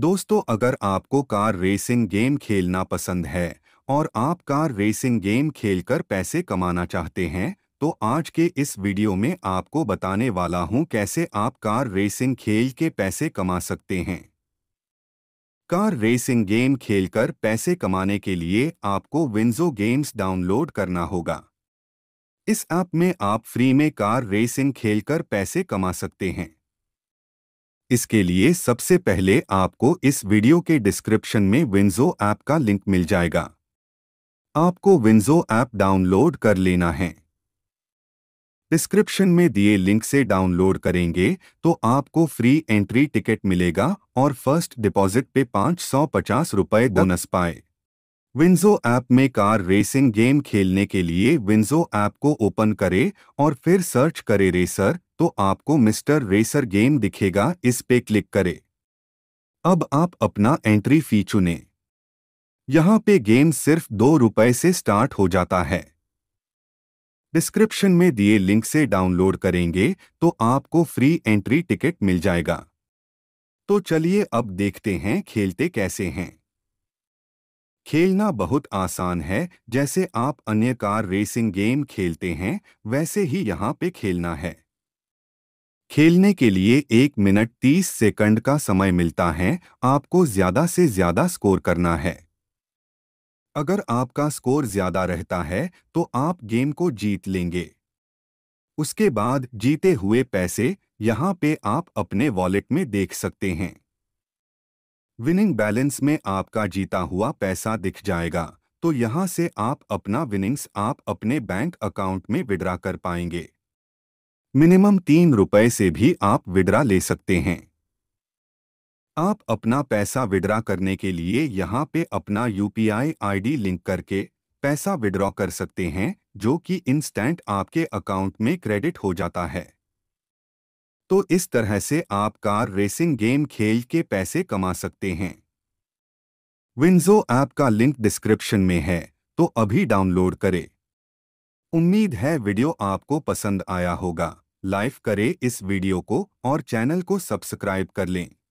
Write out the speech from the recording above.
दोस्तों अगर आपको कार रेसिंग गेम खेलना पसंद है और आप कार रेसिंग गेम खेलकर पैसे कमाना चाहते हैं तो आज के इस वीडियो में आपको बताने वाला हूं कैसे आप कार रेसिंग खेल के पैसे कमा सकते हैं कार रेसिंग गेम खेलकर पैसे कमाने के लिए आपको विंजो गेम्स डाउनलोड करना होगा इस ऐप में आप फ्री में कार रेसिंग खेलकर पैसे कमा सकते हैं इसके लिए सबसे पहले आपको इस वीडियो के डिस्क्रिप्शन में विंजो ऐप का लिंक मिल जाएगा आपको विंजो ऐप डाउनलोड कर लेना है डिस्क्रिप्शन में दिए लिंक से डाउनलोड करेंगे तो आपको फ्री एंट्री टिकट मिलेगा और फर्स्ट डिपॉजिट पे पांच सौ पचास रुपए बोनस पाए विंजो ऐप में कार रेसिंग गेम खेलने के लिए विंजो ऐप को ओपन करें और फिर सर्च करें रेसर तो आपको मिस्टर रेसर गेम दिखेगा इस पे क्लिक करें अब आप अपना एंट्री फी चुनें यहां पे गेम सिर्फ दो रुपए से स्टार्ट हो जाता है डिस्क्रिप्शन में दिए लिंक से डाउनलोड करेंगे तो आपको फ्री एंट्री टिकट मिल जाएगा तो चलिए अब देखते हैं खेलते कैसे हैं खेलना बहुत आसान है जैसे आप अन्य कार रेसिंग गेम खेलते हैं वैसे ही यहां पे खेलना है खेलने के लिए एक मिनट तीस सेकंड का समय मिलता है आपको ज़्यादा से ज़्यादा स्कोर करना है अगर आपका स्कोर ज़्यादा रहता है तो आप गेम को जीत लेंगे उसके बाद जीते हुए पैसे यहाँ पे आप अपने वॉलेट में देख सकते हैं विनिंग बैलेंस में आपका जीता हुआ पैसा दिख जाएगा तो यहां से आप अपना विनिंग्स आप अपने बैंक अकाउंट में विड्रा कर पाएंगे मिनिमम तीन रुपए से भी आप विड्रा ले सकते हैं आप अपना पैसा विड्रा करने के लिए यहाँ पे अपना यूपीआई आईडी लिंक करके पैसा विड्रॉ कर सकते हैं जो कि इंस्टेंट आपके अकाउंट में क्रेडिट हो जाता है तो इस तरह से आप कार रेसिंग गेम खेल के पैसे कमा सकते हैं विंजो ऐप का लिंक डिस्क्रिप्शन में है तो अभी डाउनलोड करें उम्मीद है वीडियो आपको पसंद आया होगा लाइक करें इस वीडियो को और चैनल को सब्सक्राइब कर लें